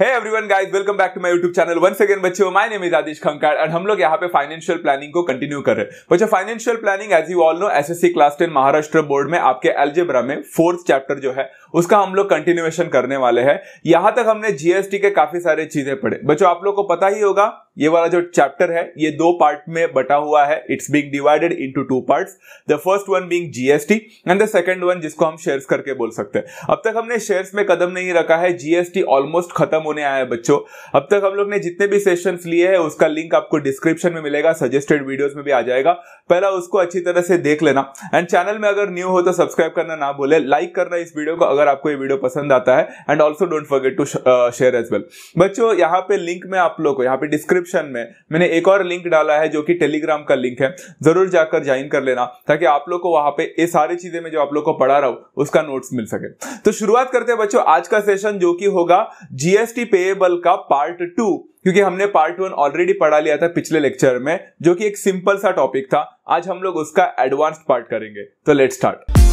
Hey everyone guys, welcome back to my YouTube channel. Once again बच्चों, my name is आदिश खंकार और हम लोग यहाँ पे फाइनेंशियल प्लानिंग को कंटिन्यू कर रहे हैं बच्चों financial planning as you all know S S C class ten Maharashtra board में आपके एलजेब्रा में फोर्थ चैप्टर जो है उसका हम लोग कंटिन्यूएशन करने वाले हैं यहां तक हमने जीएसटी के काफी सारे चीजें पढ़े बच्चों आप लोग को पता ही होगा ये वाला जो चैप्टर है ये दो पार्ट में बटा हुआ है it's being divided into two parts the first one being GST and the second one जिसको हम शेयर्स करके बोल सकते हैं अब तक हमने शेयर्स में कदम नहीं रखा है जीएसटी ऑलमोस्ट खत्म होने आया है बच्चों अब तक हम लोग ने जितने भी सेशन लिए हैं उसका लिंक आपको डिस्क्रिप्शन में मिलेगा सजेस्टेड वीडियोज में भी आ जाएगा पहला उसको अच्छी तरह से देख लेना एंड चैनल में अगर न्यू हो तो सब्सक्राइब करना ना भूले लाइक करना इस वीडियो को अगर आपको ये वीडियो पसंद आता है and also don't forget to share as well बच्चों यहाँ पे लिंक में आप लोग को यहाँ पे डिस्क्रिप्शन में मैंने एक और लिंक डाला है जो कि टेलीग्राम का लिंक है जरूर जाकर ज्वाइन कर लेना ताकि आप लोग को वहां पे ये सारी चीजें मैं जो आप लोग को पढ़ा रहा हूँ उसका नोट्स मिल सके तो शुरुआत करते हैं बच्चों आज का सेशन जो कि होगा जीएसटी पेएबल का पार्ट टू क्योंकि हमने पार्ट वन ऑलरेडी पढ़ा लिया था पिछले लेक्चर में जो कि एक सिंपल सा टॉपिक था आज हम लोग उसका एडवांस्ड पार्ट करेंगे तो लेट स्टार्ट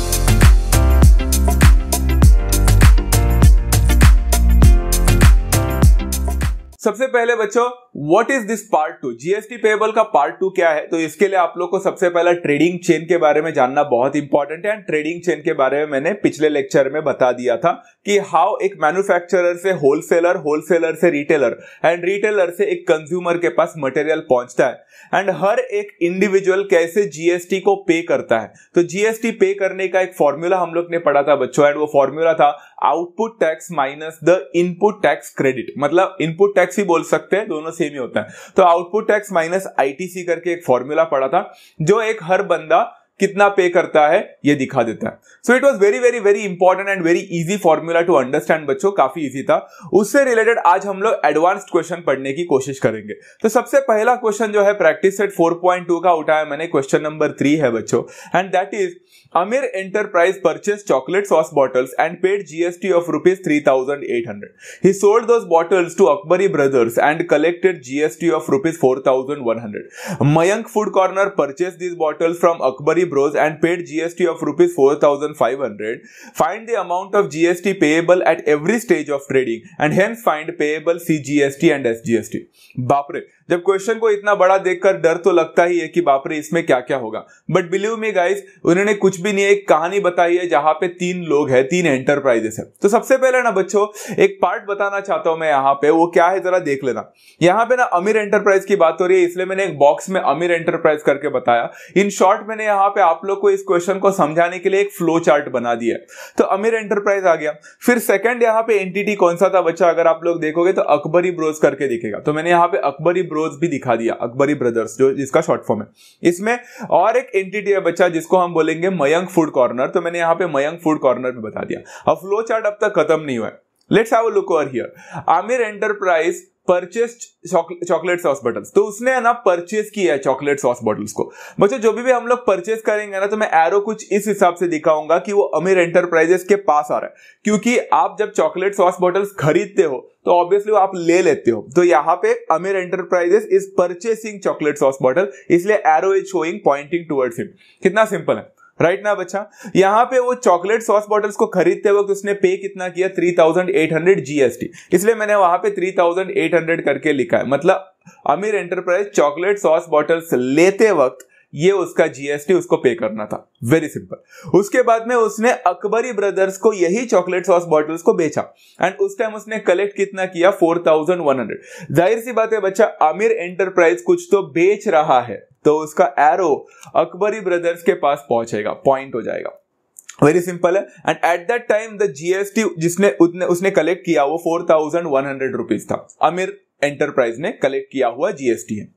सबसे पहले बच्चों what is this part two GST payable का पार्ट टू क्या है तो इसके लिए आप लोग को सबसे पहला ट्रेडिंग चेन के बारे में जानना बहुत इंपॉर्टेंट है एंड ट्रेडिंग चेन के बारे में मैंने पिछले लेक्चर में बता दिया था कि हाउ एक मैन्युफैक्चरर से होलसेलर होलसेलर से रिटेलर एंड रिटेलर से एक कंज्यूमर के पास मटेरियल पहुंचता है एंड हर एक इंडिविजुअल कैसे जीएसटी को पे करता है तो जीएसटी पे करने का एक फॉर्मूला हम लोग ने पढ़ा था बच्चों एंड वो फॉर्मूला था output tax minus the input tax credit मतलब इनपुट टैक्स ही बोल सकते हैं दोनों से सेम ही होता है तो आउटपुट टैक्स माइनस आईटीसी करके एक फॉर्मूला पड़ा था जो एक हर बंदा कितना पे करता है ये दिखा देता है so it was very very very important and very easy formula to understand बच्चों काफी इजी था उससे रिलेटेड आज हम लोग एडवांस्ड क्वेश्चन पढ़ने की कोशिश करेंगे तो सबसे पहला क्वेश्चन जो है प्रैक्टिस सेट 4.2 का उठाया मैंने क्वेश्चन नंबर थ्री है बच्चों and that is Amir Enterprise purchased chocolate sauce bottles and paid GST of rupees 3800. He sold those bottles to Akbari Brothers and collected GST of rupees 4100. Mayank Food Corner purchased these bottles from Akbari Bros and paid GST of rupees 4500. Find the amount of GST payable at every stage of trading and hence find payable CGST and SGST. Bapre, जब question को इतना बड़ा देखकर डर तो लगता ही है कि बापरे इसमें क्या क्या होगा बट बिलीव मी गाइस उन्होंने कुछ भी नहीं एक कहानी बताई है जहां पे तीन लोग हैं तीन एंटरप्राइजेस है तो सबसे पहले ना बच्चों एक पार्ट बताना चाहता हूं मैं यहाँ पे वो क्या है जरा देख लेना यहाँ पे ना अमीर एंटरप्राइज की बात हो रही है इसलिए मैंने एक बॉक्स में अमीर एंटरप्राइज करके बताया इन शॉर्ट मैंने यहाँ पे आप लोग को इस क्वेश्चन को समझाने के लिए एक फ्लो चार्ट बना दिया तो अमीर एंटरप्राइज आ गया फिर सेकंड यहाँ पे एंटिटी कौन सा था बच्चा अगर आप लोग देखोगे तो अकबरी ब्रोज करके दिखेगा तो मैंने यहाँ पे अकबरी ब्रोज भी दिखा दिया अकबरी ब्रदर्स जो जिसका शॉर्ट फॉर्म है इसमें और एक एंटिटी है बच्चा जिसको हम बोलेंगे मयंक फूड कॉर्नर तो मैंने यहाँ पे मयंक फूड कॉर्नर भी बता दिया अब फ्लो चार्ट अब तक खत्म नहीं हुआ let's have a look over here Amir enterprise purchase chocolate sauce bottles तो उसने है ना परचेस किया है चॉकलेट सॉस बॉटल्स को बच्चों जो भी भी हम लोग परचेस करेंगे ना तो मैं एरो कुछ इस हिसाब से दिखाऊंगा कि वो अमीर एंटरप्राइजेस के पास आ रहा है क्योंकि आप जब चॉकलेट सॉस बॉटल्स खरीदते हो तो ऑब्वियसली आप ले लेते हो तो यहाँ पे Amir enterprises is purchasing chocolate sauce bottle इसलिए arrow is showing pointing towards him कितना सिंपल है राइट right ना बच्चा यहाँ पे वो चॉकलेट सॉस बॉटल्स को खरीदते वक्त उसने पे कितना किया 3800 जीएसटी इसलिए मैंने वहां पे 3800 करके लिखा है मतलब अमीर एंटरप्राइज चॉकलेट सॉस बॉटल्स लेते वक्त ये उसका जीएसटी उसको पे करना था वेरी सिंपल उसके बाद में उसने अकबरी ब्रदर्स को यही चॉकलेट सॉस बॉटल्स को बेचा एंड उस टाइम उसने कलेक्ट कितना किया 4100 जाहिर सी बात है बच्चा आमिर एंटरप्राइज कुछ तो बेच रहा है तो उसका एरो अकबरी ब्रदर्स के पास पहुंचेगा पॉइंट हो जाएगा वेरी सिंपल है and at that time the GST जिसने उतने उसने कलेक्ट किया वो four thousand one hundred rupees था अमीर एंटरप्राइज ने कलेक्ट किया हुआ जीएसटी है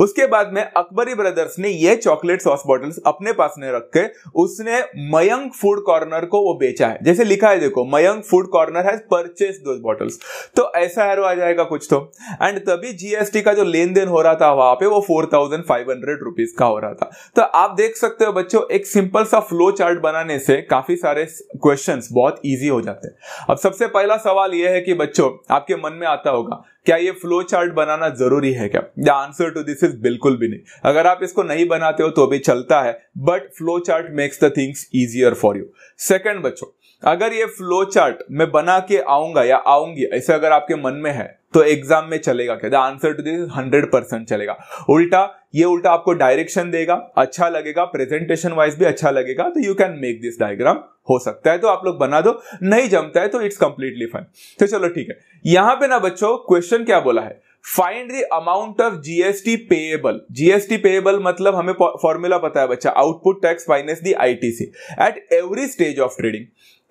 उसके बाद में अकबरी ब्रदर्स ने ये चॉकलेट सॉस बॉटल्स अपने पास में रख के उसने मयंक फूड कॉर्नर को वो बेचा है जैसे लिखा है देखो Mayank food corner has purchase दो बॉटल्स तो ऐसा एरो आ जाएगा कुछ तो एंड तभी जीएसटी का जो लेन देन हो रहा था वहां पे वो four thousand five hundred rupees का हो रहा था तो आप देख सकते हो बच्चों एक सिंपल सा फ्लो चार्ट बनाने से काफी सारे क्वेश्चन बहुत ईजी हो जाते हैं अब सबसे पहला सवाल यह है कि बच्चों आपके मन में आता होगा क्या ये फ्लो चार्ट बनाना जरूरी है क्या the answer to this is बिल्कुल भी नहीं अगर आप इसको नहीं बनाते हो तो भी चलता है but flow chart makes the things easier for you second बच्चों अगर ये फ्लो चार्ट मैं बना के आऊंगा या आऊंगी ऐसे अगर आपके मन में है तो एग्जाम में चलेगा क्या the answer to this hundred percent चलेगा उल्टा ये उल्टा आपको डायरेक्शन देगा अच्छा लगेगा प्रेजेंटेशन वाइज भी अच्छा लगेगा तो you can make this diagram हो सकता है तो आप लोग बना दो नहीं जमता है तो इट्स कंप्लीटली फाइन तो चलो ठीक है यहां पे ना बच्चों क्वेश्चन क्या बोला है find the amount of GST payable GST payable मतलब हमें फॉर्मूला पता है बच्चा output tax minus the ITC at every stage of trading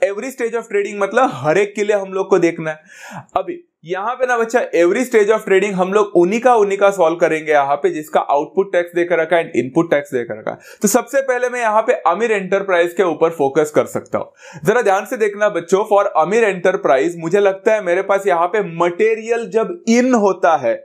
every stage of trading मतलब हर एक के लिए हम लोग को देखना है अभी यहाँ पे ना बच्चा एवरी स्टेज ऑफ ट्रेडिंग हम लोग उन्हीं का उन्हीं का सॉल्व करेंगे यहाँ पे जिसका आउटपुट टैक्स देकर रखा है एंड इनपुट टैक्स देकर रखा है तो सबसे पहले मैं यहाँ पे अमीर एंटरप्राइज के ऊपर फोकस कर सकता हूं जरा ध्यान से देखना बच्चों फॉर अमीर एंटरप्राइज मुझे लगता है मेरे पास यहाँ पे मटेरियल जब इन होता है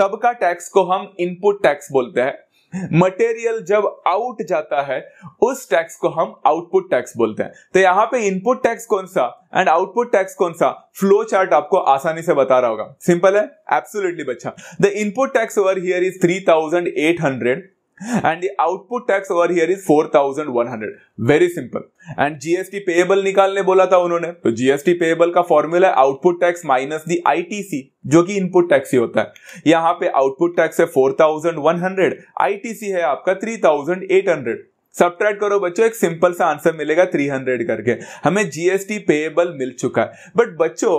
तब का टैक्स को हम इनपुट टैक्स बोलते हैं मटेरियल जब आउट जाता है उस टैक्स को हम आउटपुट टैक्स बोलते हैं तो यहां पे इनपुट टैक्स कौन सा एंड आउटपुट टैक्स कौन सा फ्लो चार्ट आपको आसानी से बता रहा होगा सिंपल है एब्सोल्युटली बच्चा the input tax over here is three thousand eight hundred and the output tax over here is 4100 very simple and gst payable निकालने बोला था उन्होंने तो जीएसटी पेएबल का formula output tax minus the ITC जो कि input tax ही होता है यहाँ पे आउटपुट टैक्स है 4100 आईटीसी है आपका 3800 सब्ट्रैक्ट करो बच्चों एक सिंपल सा आंसर मिलेगा 300 करके हमें जीएसटी पेएबल मिल चुका है बट बच्चों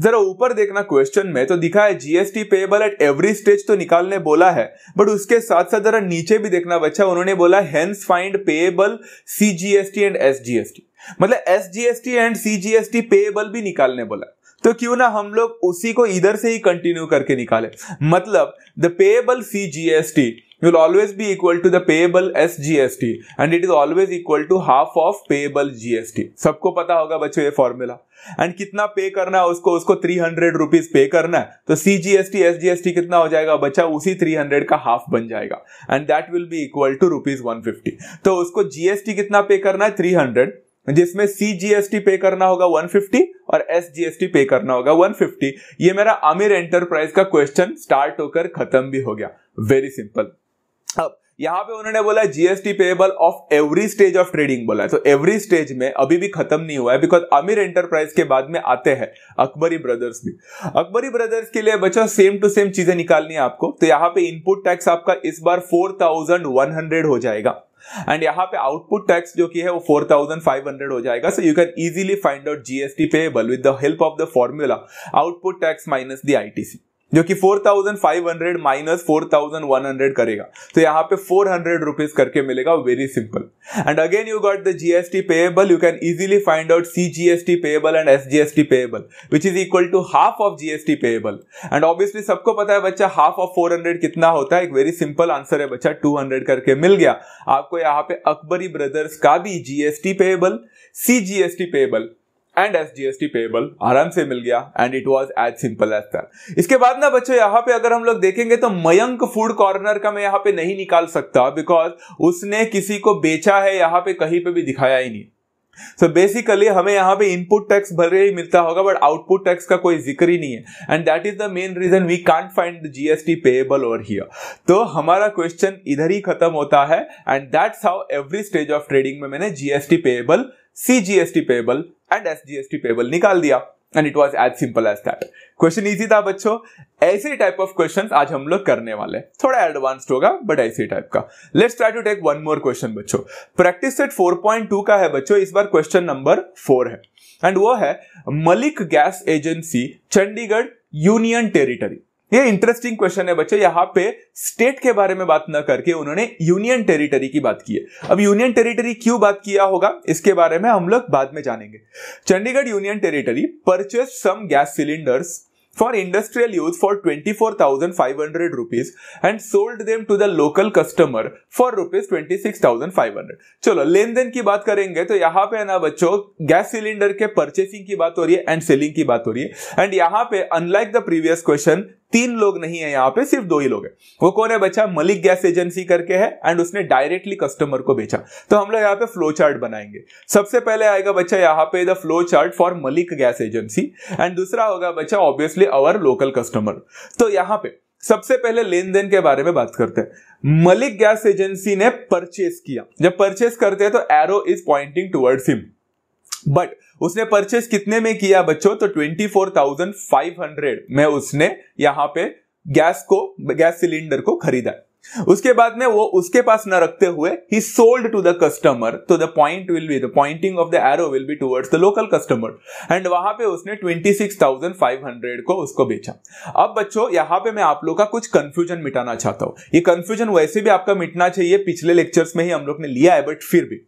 जरा ऊपर देखना क्वेश्चन में तो दिखा है GST payable at every stage तो निकालने बोला है बट उसके साथ साथ जरा नीचे भी देखना बच्चा उन्होंने बोला hence find payable C and S GST मतलब S T and C GST payable भी निकालने बोला तो क्यों ना हम लोग उसी को इधर से ही कंटिन्यू करके निकाले मतलब the payable C G to the always S G S T and it is always equal to half of half G S T सबको पता होगा बच्चों ये फॉर्मूला एंड कितना पे करना है उसको उसको थ्री हंड्रेड रुपीज पे करना है तो C G S T S G S T कितना हो जाएगा बचा उसी थ्री हंड्रेड का हाफ बन जाएगा and that will be equal to rupees one fifty तो उसको जीएसटी कितना पे करना है थ्री हंड्रेड जिसमें सी जीएसटी पे करना होगा वन फिफ्टी और एस जीएसटी पे करना होगा वन फिफ्टी ये मेरा आमिर एंटरप्राइज का क्वेश्चन स्टार्ट होकर खत्म भी हो गया वेरी सिंपल अब यहाँ पे उन्होंने बोला GST payable of every stage of trading बोला है तो एवरी स्टेज में अभी भी खत्म नहीं हुआ है बिकॉज अमीर एंटरप्राइज के बाद में आते हैं अकबरी ब्रदर्स भी अकबरी ब्रदर्स के लिए बच्चों सेम टू सेम चीजें निकालनी है आपको तो यहाँ पे इनपुट टैक्स आपका इस बार फोर थाउजेंड वन हंड्रेड हो जाएगा एंड यहाँ पे आउटपुट टैक्स जो की है वो 4,500 हो जाएगा so you can easily find out GST payable with the help of the formula output tax minus the ITC जो कि 4500 माइनस 4100 करेगा तो यहाँ पे 400 रुपीज करके मिलेगा very simple and again you got the GST payable you can easily find out C GST payable and S GST payable which is equal to half of GST payable and obviously सबको पता है बच्चा half of 400 कितना होता है एक very simple answer है बच्चा 200 करके मिल गया आपको यहाँ पे अकबरी ब्रदर्स का भी GST payable C GST payable and S G S T payable आराम से मिल गया and it was as simple as that इसके बाद ना बच्चों यहाँ पे अगर हम लोग देखेंगे तो मयंक फूड कॉर्नर का मैं यहाँ पे नहीं निकाल सकता बिकॉज उसने किसी को बेचा है यहाँ पे कहीं पे भी दिखाया ही नहीं सो so बेसिकली हमें यहाँ पे इनपुट टैक्स भर ही मिलता होगा बट आउटपुट टैक्स का कोई जिक्र ही नहीं है and that is the main reason we can't find GST payable और हियर तो हमारा क्वेश्चन इधर ही खत्म होता है and that's how every stage of trading में मैंने GST payable C G S T payable and S G S T payable निकाल दिया and it was as simple as that question easy था बच्चों ऐसे टाइप ऑफ क्वेश्चन आज हम लोग करने वाले थोड़ा एडवांस्ड होगा बट ऐसे टाइप का let's try to take one more question बच्चों प्रैक्टिस सेट 4.2 का है बच्चों इस बार क्वेश्चन नंबर फोर है एंड वो है Malik gas agency Chandigarh union territory ये इंटरेस्टिंग क्वेश्चन है बच्चे यहाँ पे स्टेट के बारे में बात न करके उन्होंने यूनियन टेरिटरी की बात की है अब यूनियन टेरिटरी क्यों बात किया होगा इसके बारे में हम लोग बाद में जानेंगे Chandigarh union territory purchase some gas cylinders hundred rupees and sold them to the local customer for rupees twenty six thousand five hundred चलो लेन देन की बात करेंगे तो यहाँ पे ना बच्चों गैस सिलेंडर के परचेसिंग की बात हो रही है एंड सेलिंग की बात हो रही है एंड यहाँ पे अनलाइक द प्रीवियस क्वेश्चन तीन लोग नहीं है यहाँ पे सिर्फ दो ही लोग हैं वो कौन है बच्चा मलिक गैस एजेंसी करके है एंड उसने डायरेक्टली कस्टमर को बेचा तो हम लोग यहाँ पे फ्लो चार्ट बनाएंगे सबसे पहले आएगा बच्चा यहाँ पे the flow chart for Malik gas agency and दूसरा होगा बच्चा ऑब्वियसली अवर लोकल कस्टमर तो यहाँ पे सबसे पहले लेन देन के बारे में बात करते हैं मलिक गैस एजेंसी ने परचेस किया जब परचेस करते हैं तो arrow is pointing towards him but उसने परचेस कितने में किया बच्चों तो twenty four thousand five hundred में उसने यहाँ पे गैस को गैस सिलेंडर को खरीदा उसके बाद में वो उसके पास न रखते हुए ही सोल्ड टू द कस्टमर तो the point will be the pointing of the arrow will be towards the local customer and वहां पे उसने 26,500 को उसको बेचा अब बच्चों यहाँ पे मैं आप लोग का कुछ कंफ्यूजन मिटाना चाहता हूँ ये कंफ्यूजन वैसे भी आपका मिटना चाहिए पिछले लेक्चर्स में ही हम लोग ने लिया है बट फिर भी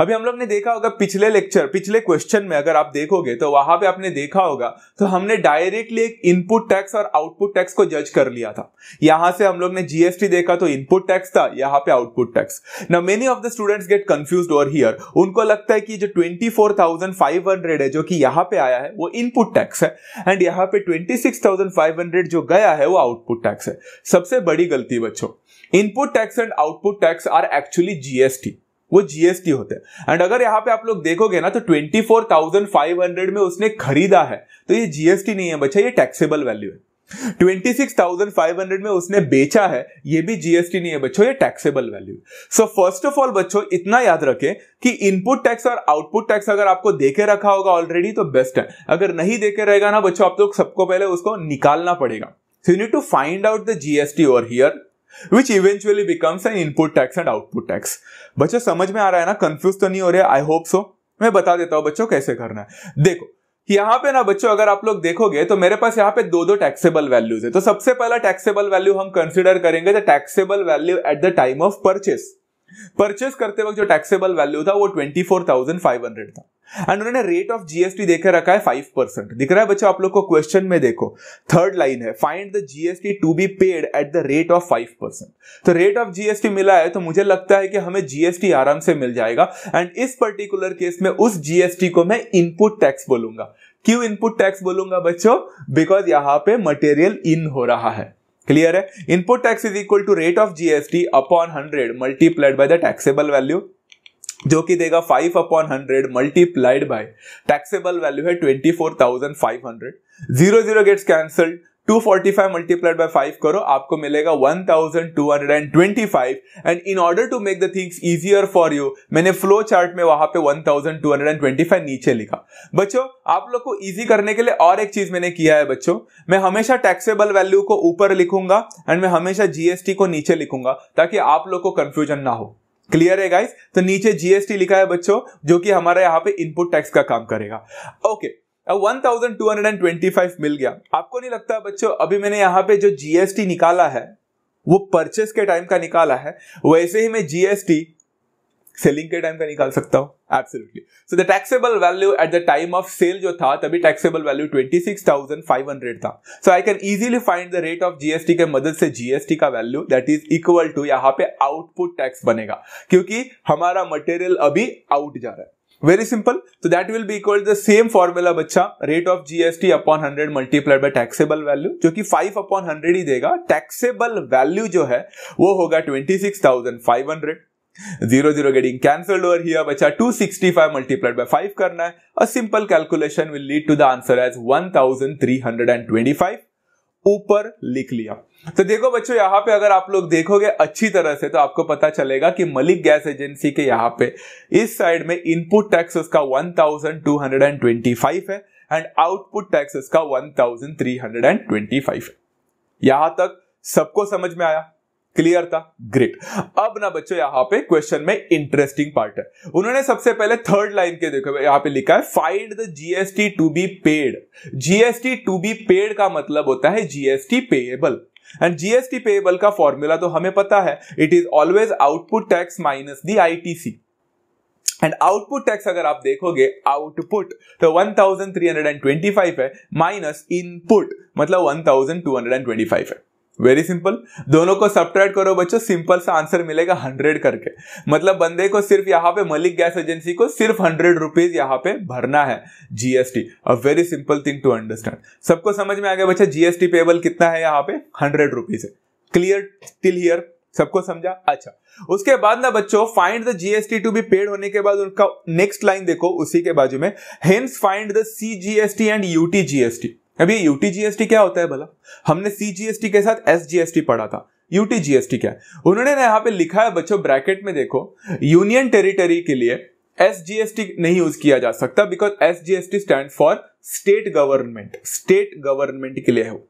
अभी हम लोग ने देखा होगा पिछले लेक्चर पिछले क्वेश्चन में अगर आप देखोगे तो वहां पे आपने देखा होगा तो हमने डायरेक्टली एक इनपुट टैक्स और आउटपुट टैक्स को जज कर लिया था यहां से हम लोग ने जीएसटी देखा तो इनपुट टैक्स था यहाँ पे आउटपुट टैक्स ना many of the students get confuse over here उनको लगता है कि जो ट्वेंटी है जो कि यहाँ पे आया है वो इनपुट टैक्स है एंड यहाँ पे ट्वेंटी जो गया है वो आउटपुट टैक्स है सबसे बड़ी गलती बच्चों input tax and output tax are actually GST वो जीएसटी होते हैं एंड अगर यहाँ पे आप लोग देखोगे ना तो 24,500 में उसने खरीदा है तो ये जीएसटी नहीं है बच्चा ये टैक्सेबल वैल्यू है 26,500 में उसने बेचा है ये भी जीएसटी नहीं है बच्चों ये taxable value so first of all बच्चों इतना याद रखें कि इनपुट टैक्स और आउटपुट टैक्स अगर आपको देके रखा होगा ऑलरेडी तो बेस्ट है अगर नहीं देके रहेगा ना बच्चों आप लोग तो सबको पहले उसको निकालना पड़ेगा so you need to find out the gst over which eventually becomes an input tax and output tax बच्चों समझ में आ रहा है ना कंफ्यूज तो नहीं हो रहा आई होप सो मैं बता देता हूं बच्चों कैसे करना है देखो यहाँ पे ना बच्चों अगर आप लोग देखोगे तो मेरे पास यहाँ पे दो दो टैक्सेबल वैल्यूज है तो सबसे पहला टैक्सेबल वैल्यू हम कंसिडर करेंगे the taxable value at the time of purchase purchase करते वक्त जो टैक्सेबल वैल्यू था वो twenty four thousand five hundred था एंड उन्होंने रेट ऑफ जीएसटी देकर रखा है फाइव परसेंट दिख रहा है बच्चों आप लोग को क्वेश्चन में देखो थर्ड लाइन है find the GST to be paid at the rate of five percent तो रेट ऑफ जीएसटी मिला है तो मुझे लगता है कि हमें जीएसटी आराम से मिल जाएगा एंड इस पर्टिकुलर केस में उस जीएसटी को मैं इनपुट टैक्स बोलूंगा क्यों इनपुट टैक्स बोलूंगा बच्चों बिकॉज यहां पे मटेरियल इन हो रहा है क्लियर है input tax is equal to rate of GST upon hundred multiplied by the taxable value जो कि देगा five upon hundred multiplied by taxable value है twenty four thousand five hundred zero zero gets cancelled 245 multiplied by five करो आपको मिलेगा 1225 and in order to make the things easier for you मैंने flow chart में वहां पे 1225 नीचे लिखा बच्चों आप लोग को इजी करने के लिए और एक चीज मैंने किया है बच्चों मैं हमेशा टैक्सेबल वैल्यू को ऊपर लिखूंगा एंड मैं हमेशा जीएसटी को नीचे लिखूंगा ताकि आप लोग को कंफ्यूजन ना हो क्लियर है गाइस तो नीचे जीएसटी लिखा है बच्चों जो कि हमारे यहाँ पे इनपुट टैक्स का काम करेगा ओके okay. 1225 मिल गया आपको नहीं लगता बच्चों अभी मैंने यहाँ पे जो जीएसटी निकाला है वो परचेस के टाइम का निकाला है वैसे ही मैं जीएसटी सेलिंग के टाइम का निकाल सकता हूँ absolutely so the taxable value at the time of sale जो था तभी टैक्सेबल वैल्यू 26,500 था so I can easily find the rate of GST के मदद से जीएसटी का value that is equal to यहाँ पे आउटपुट टैक्स बनेगा क्योंकि हमारा मटेरियल अभी आउट जा रहा है वेरी सिंपल तो that will be equal the same formula बच्चा rate of GST upon hundred multiplied by taxable value जो कि फाइव अपॉन हंड्रेड ही देगा टैक्सेबल वैल्यू जो है वो होगा twenty six thousand five hundred zero zero getting cancel over here बच्चा two sixty five multiplied by five करना है a simple calculation will lead to the answer as one thousand three hundred and twenty five ऊपर लिख लिया तो देखो बच्चों यहाँ पे अगर आप लोग देखोगे अच्छी तरह से तो आपको पता चलेगा कि मलिक गैस एजेंसी के यहाँ पे इस साइड में इनपुट टैक्स उसका 1225 है एंड आउटपुट टैक्स उसका 1325 है यहां तक सबको समझ में आया क्लियर था ग्रेट अब ना बच्चों यहां पे क्वेश्चन में इंटरेस्टिंग पार्ट है उन्होंने सबसे पहले थर्ड लाइन के देखो यहां पे लिखा है find the GST to be paid GST to be paid का मतलब होता है GST payable and GST payable का फॉर्मूला तो हमें पता है it is always output tax minus the ITC and output tax अगर आप देखोगे आउटपुट तो 1325 है माइनस इनपुट मतलब 1225 है वेरी सिंपल दोनों को सब्ट्रैक्ट करो बच्चों सिंपल सा आंसर मिलेगा हंड्रेड करके मतलब बंदे को सिर्फ यहाँ पे मलिक गैस एजेंसी को सिर्फ हंड्रेड रुपीज यहाँ पे भरना है GST a very simple thing to understand सबको समझ में आ गया बच्चा जीएसटी पेबल कितना है यहाँ पे हंड्रेड रुपीज है क्लियर टिल हियर सबको समझा अच्छा उसके बाद ना बच्चों find the GST to be paid होने के बाद उनका नेक्स्ट लाइन देखो उसी के बाजू में hence find the C GST and UT GST अभी यूटी जीएसटी क्या होता है भला हमने सी जीएसटी के साथ एस जीएसटी पढ़ा था यूटी जीएसटी क्या है उन्होंने ना यहाँ पे लिखा है बच्चों ब्रैकेट में देखो यूनियन टेरिटरी के लिए एस जीएसटी नहीं यूज किया जा सकता because S GST stand for state government state government के लिए है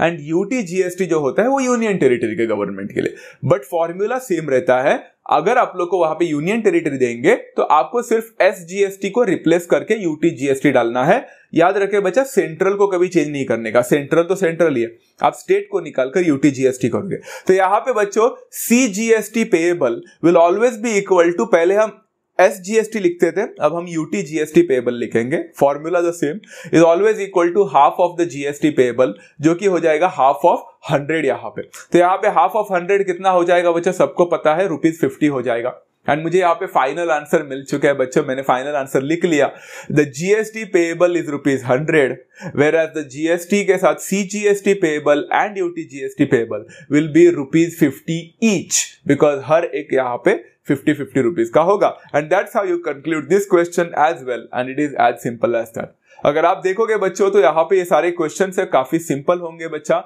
एंड जीएसटी जो होता है वो यूनियन टेरिटरी के गवर्नमेंट के लिए बट फॉर्मूला सेम रहता है अगर आप लोग को वहां पे यूनियन टेरिटरी देंगे तो आपको सिर्फ एस टी को रिप्लेस करके यूटी जीएसटी डालना है याद रखे बच्चा सेंट्रल को कभी चेंज नहीं करने का सेंट्रल तो सेंट्रल ही है आप स्टेट को निकालकर यूटी जीएसटी करोगे तो यहाँ पे बच्चों C GST payable will always be equal to पहले हम एस जीएसटी लिखते थे अब हम U T G S T payable लिखेंगे formula the same is always equal to half of the GST payable जो कि हो जाएगा हाफ ऑफ हंड्रेड यहाँ पे तो यहाँ पे हाफ ऑफ हंड्रेड कितना हो जाएगा बच्चा सबको पता है रुपीज फिफ्टी हो जाएगा एंड मुझे यहाँ पे फाइनल आंसर मिल चुका है बच्चों मैंने फाइनल आंसर लिख लिया the GST payable is rupees hundred whereas the GST के साथ C G S T payable and U T G S T payable will be rupees fifty each because हर एक यहाँ पे फिफ्टी फिफ्टी रुपीज का होगा and that's how you conclude this question as well and it is as simple as that अगर आप देखोगे बच्चों तो यहाँ पे ये सारे क्वेश्चन है काफी सिंपल होंगे बच्चा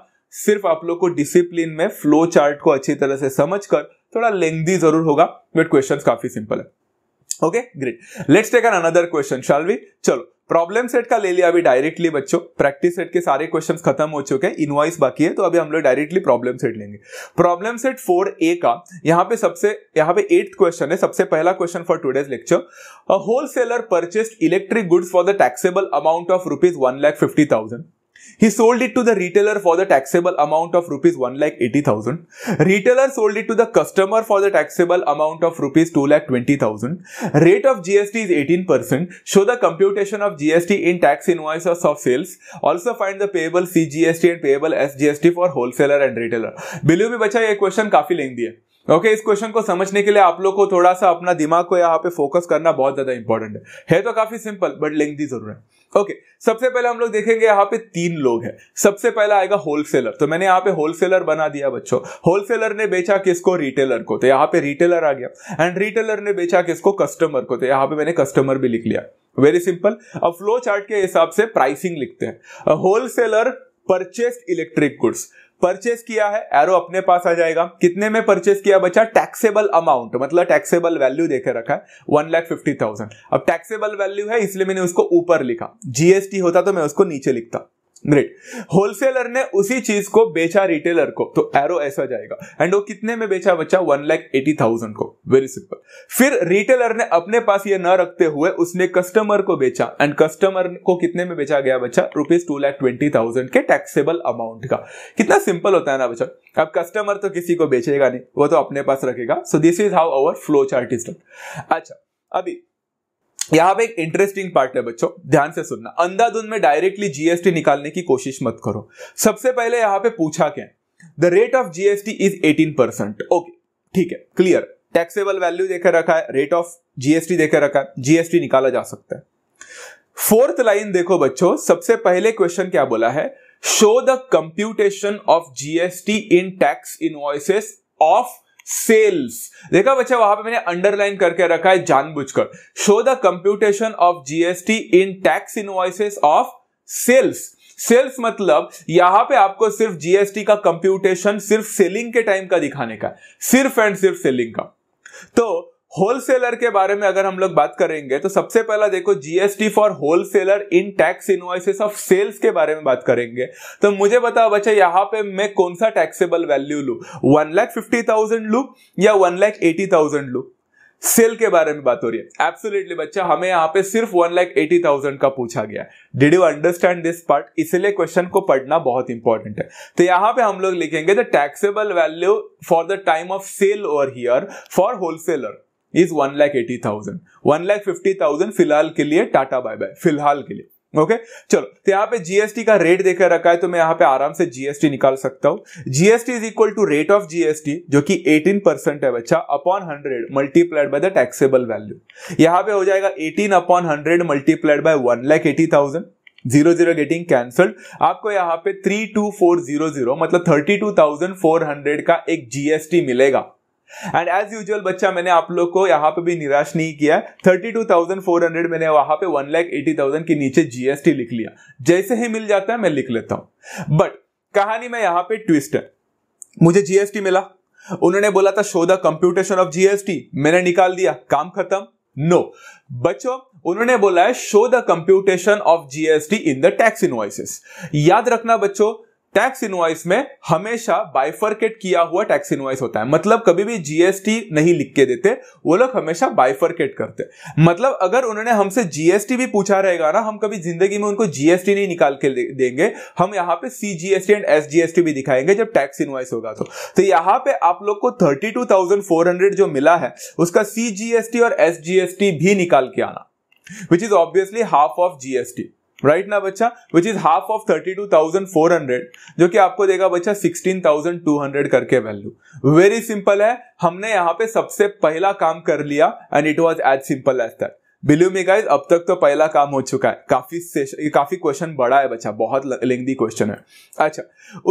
सिर्फ आप लोग को डिसिप्लिन में फ्लो चार्ट को अच्छी तरह से समझ कर थोड़ा लेंदी जरूर होगा बट क्वेश्चन काफी सिंपल है okay great let's take an another question shall we चलो प्रॉब्लम सेट का ले लिया अभी डायरेक्टली बच्चों प्रैक्टिस सेट के सारे क्वेश्चंस खत्म हो चुके हैं इनवाइस बाकी है तो अभी हम लोग डायरेक्टली प्रॉब्लम सेट लेंगे प्रॉब्लम सेट फोर ए का यहाँ पे सबसे यहाँ पे एट क्वेश्चन है सबसे पहला question for today's lecture wholesaler purchased electric goods for the taxable amount of rupees one lakh fifty thousand He sold it to the retailer for the taxable amount of rupees 1 lakh 80,000. Retailer sold it to the customer for the taxable amount of rupees 2 lakh 20,000. Rate of GST is 18%. Show the computation of GST in tax invoices of sales. Also find the payable CGST and payable SGST for wholesaler and retailer. Believe me, बच्चा ये question, काफी लेंदी है okay okay, इस question को समझने के लिए आप लोग को थोड़ा सा अपना दिमाग को यहाँ पे फोकस करना बहुत ज्यादा इंपॉर्टेंट है है तो काफी सिंपल बट लेंथी जरूर है ओके okay, सबसे पहले हम लोग देखेंगे यहाँ पे तीन लोग हैं सबसे पहला आएगा होलसेलर तो मैंने यहाँ पे होलसेलर बना दिया बच्चों होलसेलर ने बेचा किसको रिटेलर को तो यहाँ पे रिटेलर आ गया एंड रिटेलर ने बेचा किसको कस्टमर को तो यहाँ पे मैंने कस्टमर भी लिख लिया वेरी सिंपल अब फ्लो चार्ट के हिसाब से प्राइसिंग लिखते हैं wholesaler purchased electric goods purchase किया है एरो अपने पास आ जाएगा कितने में परचेस किया बचा टैक्सेबल अमाउंट मतलब टैक्सेबल वैल्यू देखे रखा है वन लाख फिफ्टी थाउजेंड अब टैक्सेबल वैल्यू है इसलिए मैंने उसको ऊपर लिखा जीएसटी होता तो मैं उसको नीचे लिखता ग्रेट होलसेलर ने उसी चीज को बेचा रिटेलर को तो एरो ऐसा जाएगा एंड वो कितने में बेचा बच्चा वन लैख एटी थाउजेंड को वेरी सिंपल फिर रिटेलर ने अपने पास ये न रखते हुए उसने कस्टमर को बेचा एंड कस्टमर को कितने में बेचा गया बच्चा rupees two lakh twenty thousand के टैक्सेबल अमाउंट का कितना सिंपल होता है ना बच्चा अब कस्टमर तो किसी को बेचेगा नहीं वो तो अपने पास रखेगा so this is how our flow chart is अच्छा अभी यहाँ पे एक इंटरेस्टिंग पार्ट है बच्चों ध्यान से सुनना अंधाधुन में डायरेक्टली जीएसटी निकालने की कोशिश मत करो सबसे पहले यहाँ पे पूछा क्या the rate of GST is 18 percent okay ठीक है क्लियर टैक्सेबल वैल्यू देकर रखा है रेट ऑफ जीएसटी देकर रखा है जीएसटी निकाला जा सकता है फोर्थ लाइन देखो बच्चों सबसे पहले क्वेश्चन क्या बोला है show the computation of GST in tax invoices of sales देखा बच्चा वहां पे मैंने अंडरलाइन करके रखा है जानबूझकर show the computation of GST in tax invoices of sales sales मतलब यहां पे आपको सिर्फ जीएसटी का कंप्यूटेशन सिर्फ सेलिंग के टाइम का दिखाने का सिर्फ एंड सिर्फ सेलिंग का तो होलसेलर के बारे में अगर हम लोग बात करेंगे तो सबसे पहला देखो GST for wholesaler in tax invoices of sales के बारे में बात करेंगे तो मुझे बताओ बच्चा यहाँ पे मैं कौन सा टैक्सेबल वैल्यू लू वन लाख फिफ्टी थाउजेंड लू या वन लाख एटी थाउजेंड लू सेल के बारे में बात हो रही है एब्सोल्युटली बच्चा हमें यहाँ पे सिर्फ वन लाख एटी थाउजेंड का पूछा गया did you understand this part इसलिए क्वेश्चन को पढ़ना बहुत इंपॉर्टेंट है तो यहाँ पे हम लोग लिखेंगे the taxable value for the time of sale over here for wholesaler is one lakh eighty thousand one lakh fifty thousand फिलहाल के लिए टाटा बाय बाय फिलहाल के लिए ओके okay? चलो तो यहाँ पे जीएसटी का रेट देकर रखा है तो मैं यहाँ पे आराम से जीएसटी निकाल सकता हूं GST is equal to rate of GST जो कि 18 परसेंट है बच्चा upon 100 multiplied by the taxable value यहाँ पे हो जाएगा 18 upon 100 multiplied by one lakh eighty thousand zero zero getting cancelled आपको यहाँ पे three two four zero zero मतलब thirty two thousand four hundred का एक जीएसटी मिलेगा एंड एज यूजल बच्चा मैंने आप लोग को यहाँ पे भी निराश नहीं किया thirty two thousand four hundred मैंने वहां पे वन लाख एटी थाउजेंड के नीचे जीएसटी लिख लिया जैसे ही मिल जाता है मैं लिख लेता हूं बट कहानी में यहां पे ट्विस्ट है मुझे जीएसटी मिला उन्होंने बोला था show the computation of GST मैंने निकाल दिया काम खत्म नो बच्चो बच्चों उन्होंने बोला है show the computation of GST in the tax invoices याद रखना बच्चों टैक्स इनवाइस में हमेशा बाइफरकेट किया हुआ टैक्स इनवाइस होता है मतलब कभी भी जीएसटी नहीं लिख के देते वो लोग हमेशा बाइफरकेट करते मतलब अगर उन्होंने हमसे जीएसटी भी पूछा रहेगा ना हम कभी जिंदगी में उनको जीएसटी नहीं निकाल के देंगे हम यहाँ पे C G S T and S G S T भी दिखाएंगे जब टैक्स इनवाइस होगा तो तो यहाँ पे आप लोग को thirty two thousand four hundred जो मिला है उसका सी जी एस टी और एस जी एस टी भी निकाल के आना which is obviously half of GST right right ना बच्चा which is half of thirty two thousand four hundred जो कि आपको देगा बच्चा सिक्सटीन थाउजेंड टू हंड्रेड करके वैल्यू वेरी सिंपल है हमने यहाँ पे सबसे पहला काम कर लिया and it was as simple as that believe me guys अब तक तो पहला काम हो चुका है काफी सेशन काफी क्वेश्चन बड़ा है बच्चा बहुत लेंदी क्वेश्चन है अच्छा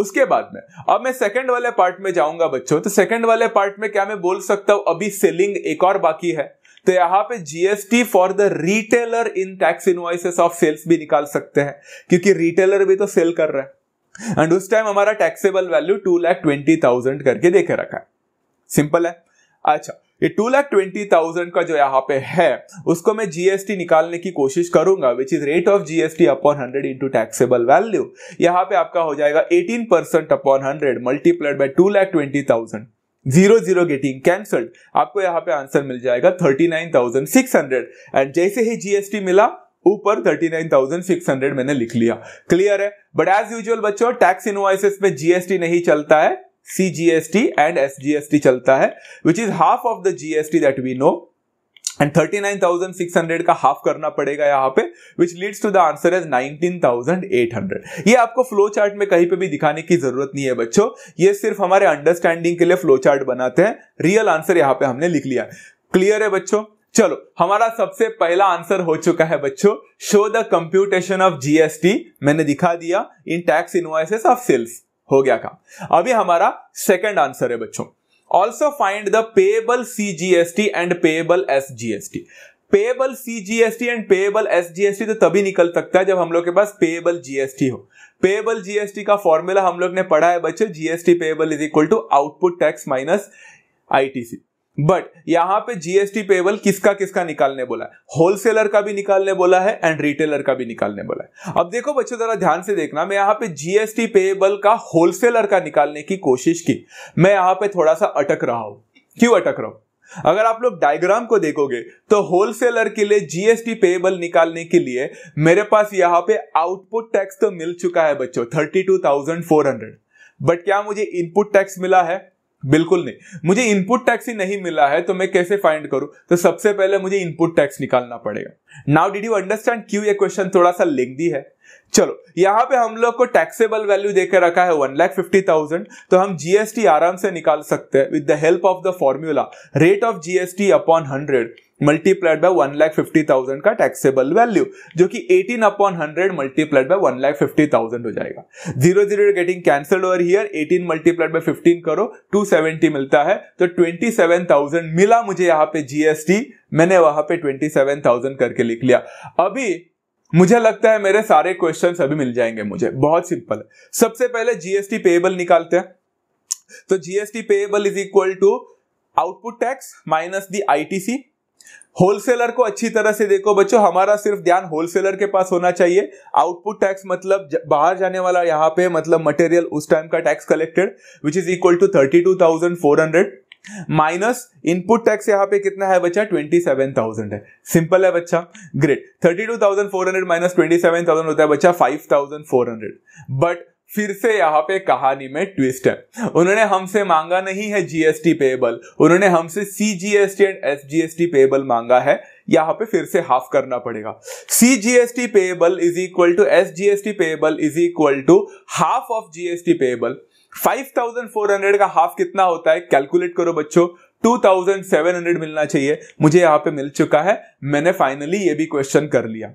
उसके बाद में अब मैं सेकेंड वाले पार्ट में जाऊंगा बच्चों तो सेकंड वाले पार्ट में क्या मैं बोल सकता हूं अभी सेलिंग एक और बाकी है तो यहां पे GST for the retailer in tax invoices of sales भी निकाल सकते हैं क्योंकि रिटेलर भी तो सेल कर रहा है एंड उस टाइम हमारा taxable value two lakh twenty thousand करके देखे रखा है सिंपल है अच्छा ये टू लैख ट्वेंटी थाउजेंड का जो यहाँ पे है उसको मैं जीएसटी निकालने की कोशिश करूंगा which is rate of GST upon hundred into taxable value यहाँ पे आपका हो जाएगा eighteen percent upon hundred multiplied by two lakh twenty thousand zero zero getting cancelled आपको यहाँ पे आंसर मिल जाएगा thirty nine thousand six hundred and जैसे ही जीएसटी मिला ऊपर thirty nine thousand six hundred मैंने लिख लिया क्लियर है बट एज यूजुअल बच्चों टैक्स इनवाइसेस में जीएसटी नहीं चलता है C T and S T चलता है which is half of the GST that we know and hundred का हाफ करना पड़ेगा यहाँ पे which leads to the answer as hundred ये आपको फ्लो चार्ट में कहीं पे भी दिखाने की जरूरत नहीं है बच्चों ये सिर्फ हमारे अंडरस्टैंडिंग के लिए फ्लो चार्ट बनाते हैं रियल आंसर यहाँ पे हमने लिख लिया क्लियर है बच्चों चलो हमारा सबसे पहला आंसर हो चुका है बच्चों show the computation of GST मैंने दिखा दिया in tax invoices of sales हो गया काम अभी हमारा सेकंड आंसर है बच्चों also also find the payable CGST and S SGST. Payable C GST and payable S GST तो तभी निकल सकता है जब हम लोग के पास पेएबल जीएसटी हो पेएबल जीएसटी का फॉर्मूला हम लोग ने पढ़ा है बच्चों GST payable is equal to output tax minus ITC but यहां पे जीएसटी पेबल किसका किसका निकालने बोला है होलसेलर का भी निकालने बोला है एंड रिटेलर का भी निकालने बोला है अब देखो बच्चों जरा ध्यान से देखना मैं यहां पे जीएसटी पेबल का होलसेलर का निकालने की कोशिश की मैं यहां पे थोड़ा सा अटक रहा हूं क्यों अटक रहा हूं अगर आप लोग डायग्राम को देखोगे तो होलसेलर के लिए जीएसटी पेबल निकालने के लिए मेरे पास यहाँ पे आउटपुट टैक्स तो मिल चुका है बच्चों thirty two thousand four hundred but क्या मुझे इनपुट टैक्स मिला है बिल्कुल नहीं मुझे इनपुट टैक्स ही नहीं मिला है तो मैं कैसे फाइंड करूं तो सबसे पहले मुझे इनपुट टैक्स निकालना पड़ेगा नाउ डिड यू अंडरस्टैंड क्यों ये क्वेश्चन थोड़ा सा लेंदी है चलो यहाँ पे हम लोग को टैक्सेबल वैल्यू देकर रखा है वन लाख फिफ्टी थाउजेंड तो हम जीएसटी आराम से निकाल सकते हैं with the help of the formula rate of GST upon hundred multiplied by one lakh fifty thousand का टैक्सेबल वैल्यू जो कि eighteen upon hundred multiplied by one lakh fifty thousand हो जाएगा zero zero getting cancel over here eighteen multiplied by fifteen करो two seventy मिलता है तो twenty seven thousand मिला मुझे यहाँ पे जीएसटी मैंने वहां पे ट्वेंटी सेवन थाउजेंड करके लिख लिया अभी मुझे लगता है मेरे सारे क्वेश्चन अभी मिल जाएंगे मुझे बहुत सिंपल है सबसे पहले जीएसटी पेएबल निकालते हैं तो GST payable is equal to output tax minus the ITC wholesaler को अच्छी तरह से देखो बच्चों हमारा सिर्फ ध्यान होलसेलर के पास होना चाहिए आउटपुट टैक्स मतलब बाहर जाने वाला यहाँ पे मतलब मटेरियल उस टाइम का tax collected which is equal to thirty two thousand four hundred minus input tax यहाँ पे कितना है बच्चा ट्वेंटी सेवन थाउजेंड है सिंपल है बच्चा great thirty two thousand four hundred minus twenty seven thousand होता है बच्चा five thousand four hundred but फिर से यहाँ पे कहानी में ट्विस्ट है उन्होंने हमसे मांगा नहीं है जीएसटी पेबल उन्होंने हमसे C GST and S GST payable मांगा है यहाँ पे फिर से हाफ करना पड़ेगा C G S T payable is equal to S G S T payable is equal to half of GST payable 5400 का हाफ कितना होता है कैलकुलेट करो बच्चों 2700 मिलना चाहिए मुझे यहां पे मिल चुका है मैंने फाइनली ये भी क्वेश्चन कर लिया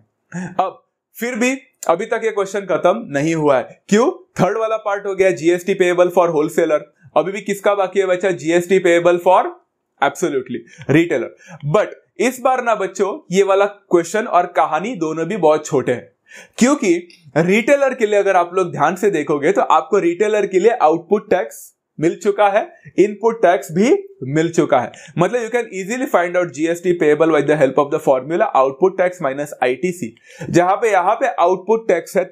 अब फिर भी अभी तक ये क्वेश्चन खत्म नहीं हुआ है क्यों थर्ड वाला पार्ट हो गया जीएसटी पेएबल फॉर होलसेलर अभी भी किसका बाकी है बच्चा GST payable for absolutely retailer but इस बार ना बच्चों ये वाला क्वेश्चन और कहानी दोनों भी बहुत छोटे हैं क्योंकि रिटेलर के लिए अगर आप लोग ध्यान से देखोगे तो आपको रिटेलर के लिए आउटपुट टैक्स मिल चुका है इनपुट टैक्स भी मिल चुका है मतलब you can easily find out GST payable with the help of the formula output tax minus ITC जहां पे यहां पे आउटपुट टैक्स है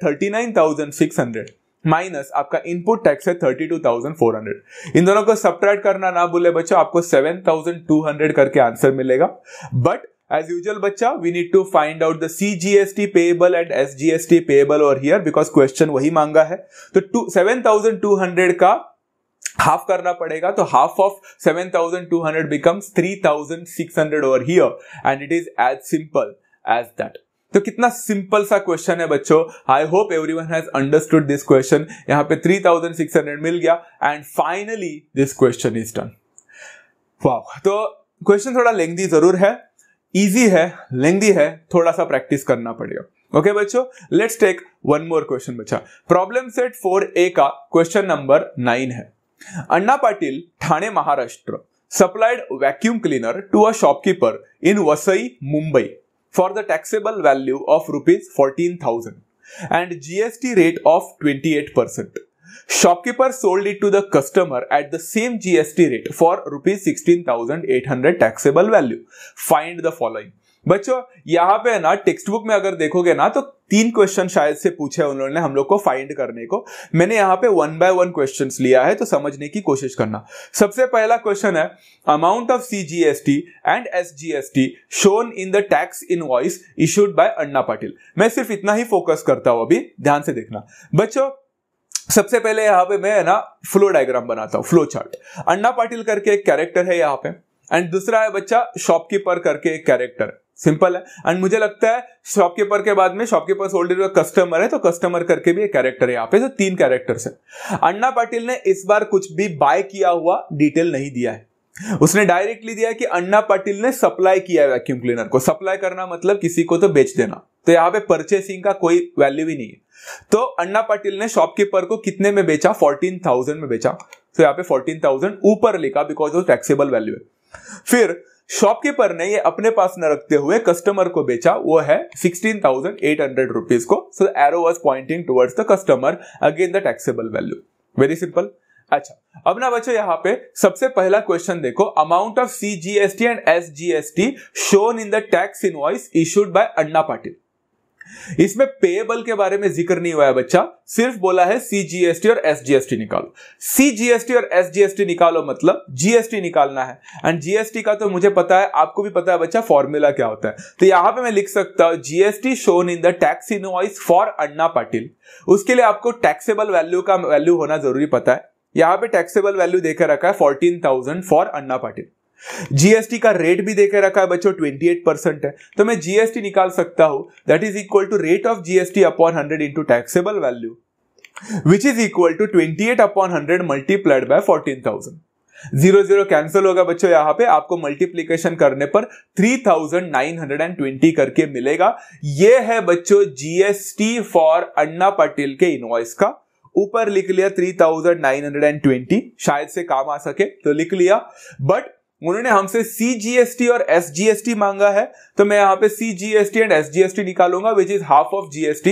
हंड्रेड माइनस आपका इनपुट टैक्स है thirty two thousand four hundred इन दोनों को सब्ट्रैक्ट करना ना भूले बच्चों आपको सेवन थाउजेंड टू हंड्रेड करके आंसर मिलेगा but As usual, bacha, we need to find out the CGST payable and SGST payable over here because question वही मांगा है तो सेवन थाउजेंड टू हंड्रेड का हाफ करना पड़ेगा तो half of 7,200 becomes 3,600 over here and it is as simple as that. तो कितना सिंपल सा क्वेश्चन है बच्चों I hope everyone has understood this question यहाँ पे 3,600 मिल गया and finally this question is done वाह तो क्वेश्चन थोड़ा लेंदी जरूर है इजी है लेंदी है थोड़ा सा प्रैक्टिस करना पड़ेगा ओके बच्चों let's take one more question बच्चा प्रॉब्लम सेट फोर ए का क्वेश्चन नंबर नाइन है Anna Patil Thane Maharashtra supplied vacuum cleaner to a shopkeeper in Vasai Mumbai for the taxable value of rupees fourteen thousand and GST rate of twenty eight percent Shopkeeper sold it to the customer at the same GST rate for rupees 16,800 taxable value. Find the following. बच्चों यहाँ पे ना text book में अगर देखोगे ना तो तीन क्वेश्चन शायद से पूछे उन्होंने हम लोग को फाइंड करने को मैंने यहाँ पे वन बाय वन क्वेश्चन लिया है तो समझने की कोशिश करना सबसे पहला क्वेश्चन है amount of C G S T and S G S T shown in the tax invoice issued by Anna Patil मैं सिर्फ इतना ही फोकस करता हूं अभी ध्यान से देखना बच्चों सबसे पहले यहाँ पे मैं है ना फ्लो डायग्राम बनाता हूँ फ्लो चार्ट अन्ना पाटिल करके एक कैरेक्टर है यहाँ पे एंड दूसरा है बच्चा शॉपकीपर करके एक कैरेक्टर सिंपल है एंड मुझे लगता है शॉपकीपर के बाद में शॉपकीपर होल्डर का कस्टमर है तो कस्टमर करके भी एक कैरेक्टर है यहाँ पे तो तीन कैरेक्टर्स है अन्ना पाटिल ने इस बार कुछ भी बाय किया हुआ डिटेल नहीं दिया है उसने डायरेक्टली दिया कि अन्ना पाटिल ने सप्लाई किया वैक्यूम क्लीनर को सप्लाई करना मतलब किसी को तो बेच देना तो यहाँ पे परचेसिंग का कोई वैल्यू भी नहीं है तो अन्ना पाटिल ने शॉपकीपर को कितने में बेचा फोर्टीन थाउजेंड में बेचा तो यहाँ पे फोर्टीन थाउजेंड ऊपर लिखा बिकॉज ऑफ टैक्सेबल वैल्यू है फिर शॉपकीपर ने ये अपने पास न रखते हुए कस्टमर को बेचा वो है sixteen thousand eight hundred rupees को so arrow was pointing towards the customer again the taxable value very simple अच्छा अब ना बच्चों यहाँ पे सबसे पहला क्वेश्चन देखो amount of C G S T and S G S T shown in the tax invoice issued by Anna Patil इसमें पेएबल के बारे में जिक्र नहीं हुआ है बच्चा सिर्फ बोला है सीजीएसटी और एसजीएसटी निकालो सीजीएसटी और एसजीएसटी निकालो मतलब जीएसटी निकालना है एंड जीएसटी का तो मुझे पता है आपको भी पता है बच्चा फॉर्मूला क्या होता है तो यहां पे मैं लिख सकता हूं GST shown in the tax in for Anna Patil उसके लिए आपको टैक्सेबल वैल्यू का वैल्यू होना जरूरी पता है यहां पे टैक्सेबल वैल्यू देकर रखा है fourteen thousand for Anna Patil GST का रेट भी देकर रखा है बच्चों ट्वेंटी एट परसेंट है तो मैं जीएसटी निकाल सकता हूं that is equal to rate of GST upon hundred into taxable value which is equal to twenty eight upon hundred multiplied by fourteen thousand zero zero cancel होगा बच्चों यहां पे आपको मल्टीप्लीकेशन करने पर three thousand nine hundred and twenty करके मिलेगा ये है बच्चों जीएसटी फॉर अन्ना पटेल के इनवॉइस का ऊपर लिख लिया three thousand nine hundred and twenty शायद से काम आ सके तो लिख लिया बट उन्होंने हमसे सी जीएसटी और एस जीएसटी मांगा है तो मैं यहाँ पे C GST and S GST निकालूंगा which is half of GST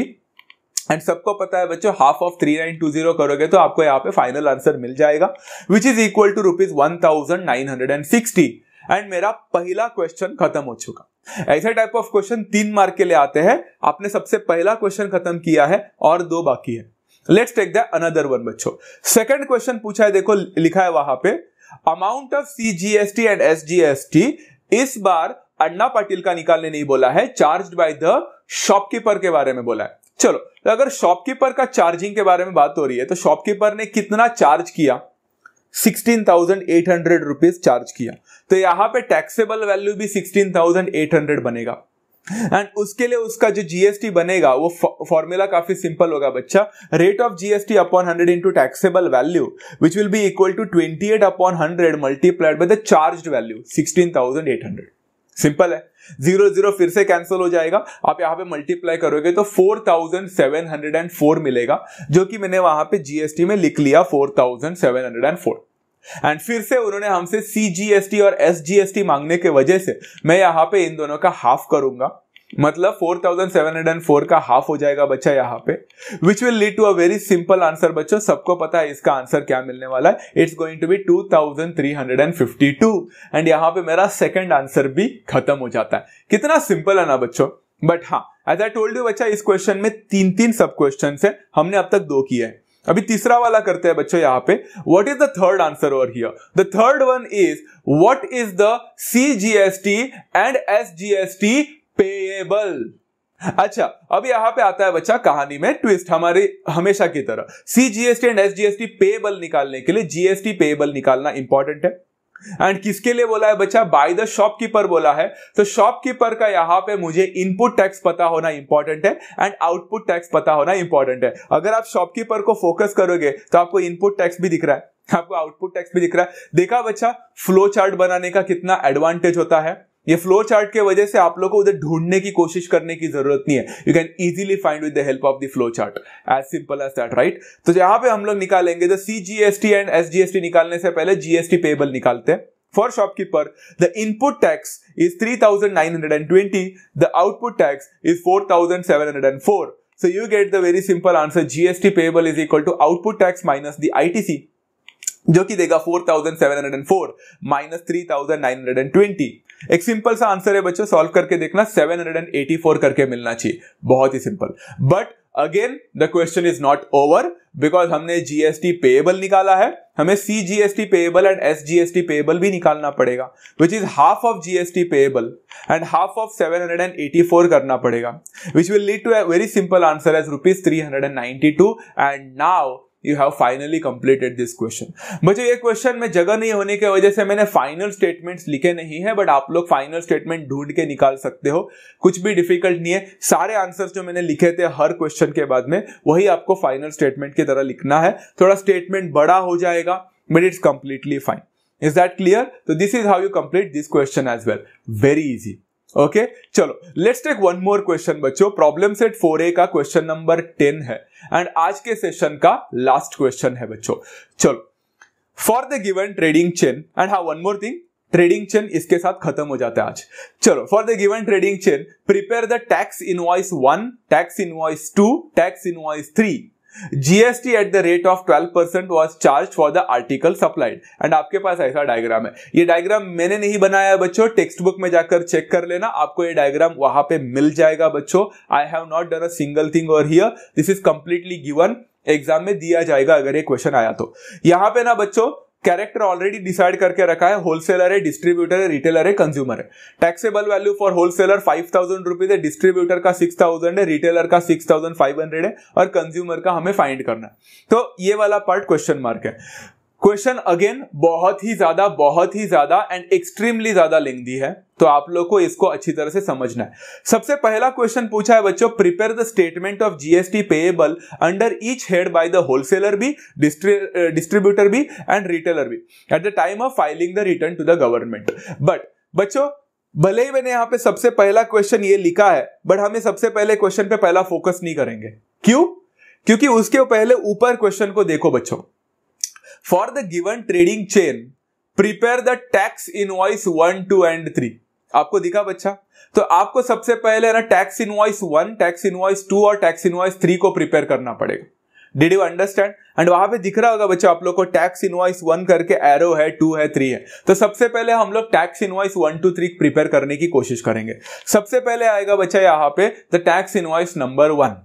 and सबको पता है बच्चों half of three nine two zero करोगे तो आपको यहाँ पे फाइनल आंसर मिल जाएगा which is equal to rupees one thousand nine hundred and sixty and मेरा पहला क्वेश्चन खत्म हो चुका ऐसे टाइप ऑफ क्वेश्चन तीन मार्क के लिए आते हैं आपने सबसे पहला क्वेश्चन खत्म किया है और दो बाकी है let's take the another one बच्चों सेकंड क्वेश्चन पूछा है देखो लिखा है वहां पे amount of CGST and SGST इस बार अन्ना पाटिल का निकालने नहीं बोला है चार्ज बाय द शॉपकीपर के बारे में बोला है चलो तो अगर शॉपकीपर का चार्जिंग के बारे में बात हो रही है तो शॉपकीपर ने कितना चार्ज किया sixteen thousand eight hundred rupees charge किया तो यहां पे टैक्सेबल वैल्यू भी सिक्सटीन थाउजेंड एट हंड्रेड बनेगा एंड उसके लिए उसका जो जीएसटी बनेगा वो फॉर्मूला काफी सिंपल होगा बच्चा rate of GST upon hundred into taxable value which will be equal to twenty eight upon hundred multiplied by the charge value sixteen thousand eight hundred simple है जीरो जीरो फिर से cancel हो जाएगा आप यहाँ पे मल्टीप्लाई करोगे तो four thousand seven hundred and four मिलेगा जो कि मैंने वहां पे जीएसटी में लिख लिया four thousand seven hundred and four and फिर से उन्होंने हमसे सीजीएसटी और एसजीएसटी मांगने के वजह से मैं यहाँ पे इन दोनों का हाफ करूंगा मतलब 4704 का हाफ हो जाएगा बच्चा यहाँ पे which will lead to a very simple answer बच्चों सबको पता है इसका आंसर क्या मिलने वाला है it's going to be 2352 and यहाँ पे मेरा सेकंड आंसर भी खत्म हो जाता है कितना सिंपल है ना बच्चों बट हाँ एज आई टोल्ड यू बच्चा इस क्वेश्चन में तीन तीन सब क्वेश्चन है हमने अब तक दो किए हैं अभी तीसरा वाला करते हैं बच्चों यहां पे what is the third answer over here the third one is what is the C G S T and S G S T payable अच्छा अब यहां पे आता है बच्चा कहानी में ट्विस्ट हमारे हमेशा की तरह सीजीएसटी एंड एसजीएसटी पेएबल निकालने के लिए जीएसटी पेएबल निकालना इंपॉर्टेंट है एंड किसके लिए बोला है बच्चा बाय द शॉपकीपर बोला है तो शॉपकीपर का यहां पे मुझे इनपुट टैक्स पता होना इंपॉर्टेंट है एंड आउटपुट टैक्स पता होना इंपॉर्टेंट है अगर आप शॉपकीपर को फोकस करोगे तो आपको इनपुट टैक्स भी दिख रहा है आपको आउटपुट टैक्स भी दिख रहा है देखा बच्चा फ्लो चार्ट बनाने का कितना एडवांटेज होता है ये फ्लो चार्ट के वजह से आप लोगों को उधर ढूंढने की कोशिश करने की जरूरत नहीं है you can easily find with the help of the flow chart as simple as that right तो यहां पे हम लोग निकालेंगे तो C G S T and S G S T निकालने से पहले जीएसटी पेबल निकालते हैं for shopkeeper the input tax is three thousand nine hundred and twenty the output tax is four thousand seven hundred and four so you get the very simple answer GST payable is equal to output tax minus the ITC जो कि देगा four thousand seven hundred and four minus three thousand nine hundred and twenty एक simple सा answer है बच्चों solve करके देखना 784 करके मिलना चाहिए बहुत ही simple but again the question is not over because हमने जीएसटी पेएबल निकाला है हमें C GST payable and S GST payable भी निकालना पड़ेगा which is half of GST payable and half of 784 करना पड़ेगा which will lead to a very simple answer as rupees three hundred and ninety two and now you have finally completed this question मुझे ये question में जगह नहीं होने की वजह से मैंने फाइनल स्टेटमेंट्स लिखे नहीं है बट आप लोग फाइनल स्टेटमेंट ढूंढ के निकाल सकते हो कुछ भी डिफिकल्ट नहीं है सारे आंसर्स जो मैंने लिखे थे हर क्वेश्चन के बाद में वही आपको फाइनल स्टेटमेंट की तरह लिखना है थोड़ा स्टेटमेंट बड़ा हो जाएगा but it's completely fine is that clear तो this is how you complete this question as well very easy okay okay? चलो let's take one more question बच्चों प्रॉब्लम सेट फोर ए का क्वेश्चन नंबर टेन है and आज के session का last question है बच्चों चलो for the given trading chain and how one more thing trading chain इसके साथ खत्म हो जाता है आज चलो for the given trading chain prepare the tax invoice one tax invoice two tax invoice three GST at the rate of twelve was charged for for the article supplied and आपके पास ऐसा डायग्राम है ये diagram मैंने नहीं बनाया है बच्चों टेक्स्ट बुक में जाकर चेक कर लेना आपको ये डायग्राम वहां पे मिल जाएगा बच्चों I have not done a single thing और here this is completely given exam में दिया जाएगा अगर ये क्वेश्चन आया तो यहां पे ना बच्चों कैरेक्टर ऑलरेडी डिसाइड करके रखा है होलसेलर है डिस्ट्रीब्यूटर है रिटेलर है कंज्यूमर है taxable value for wholesaler five thousand rupees है डिस्ट्रीब्यूटर का सिक्स थाउजेंड है रिटेलर का सिक्स थाउजेंड फाइव हंड्रेड है और कंज्यूमर का हमें फाइंड करना है तो ये वाला पार्ट क्वेश्चन मार्क है क्वेश्चन अगेन बहुत ही ज्यादा बहुत ही ज्यादा एंड एक्सट्रीमली ज्यादा लेंदी है तो आप लोग को इसको अच्छी तरह से समझना है सबसे पहला क्वेश्चन पूछा है बच्चों prepare the statement of GST payable under each head by the wholesaler भी डिस्ट्रीब्यूटर eh, भी एंड रिटेलर भी at the time of filing the return to the government but बच्चों भले ही मैंने यहां पे सबसे पहला क्वेश्चन ये लिखा है बट हमें सबसे पहले क्वेश्चन पे पहला फोकस नहीं करेंगे क्यों क्योंकि उसके पहले ऊपर क्वेश्चन को देखो बच्चों for the given trading chain prepare the tax invoice one two and three आपको दिखा बच्चा तो आपको सबसे पहले ना tax invoice one tax invoice two और टैक्स इनवॉइस थ्री को प्रिपेयर करना पड़ेगा डिड यू अंडरस्टैंड एंड वहां पे दिख रहा होगा बच्चों आप लोग को टैक्स इनवॉइस वन करके एरो है टू है थ्री है तो सबसे पहले हम लोग tax invoice one two three prepare करने की कोशिश करेंगे सबसे पहले आएगा बच्चा यहाँ पे the tax invoice number one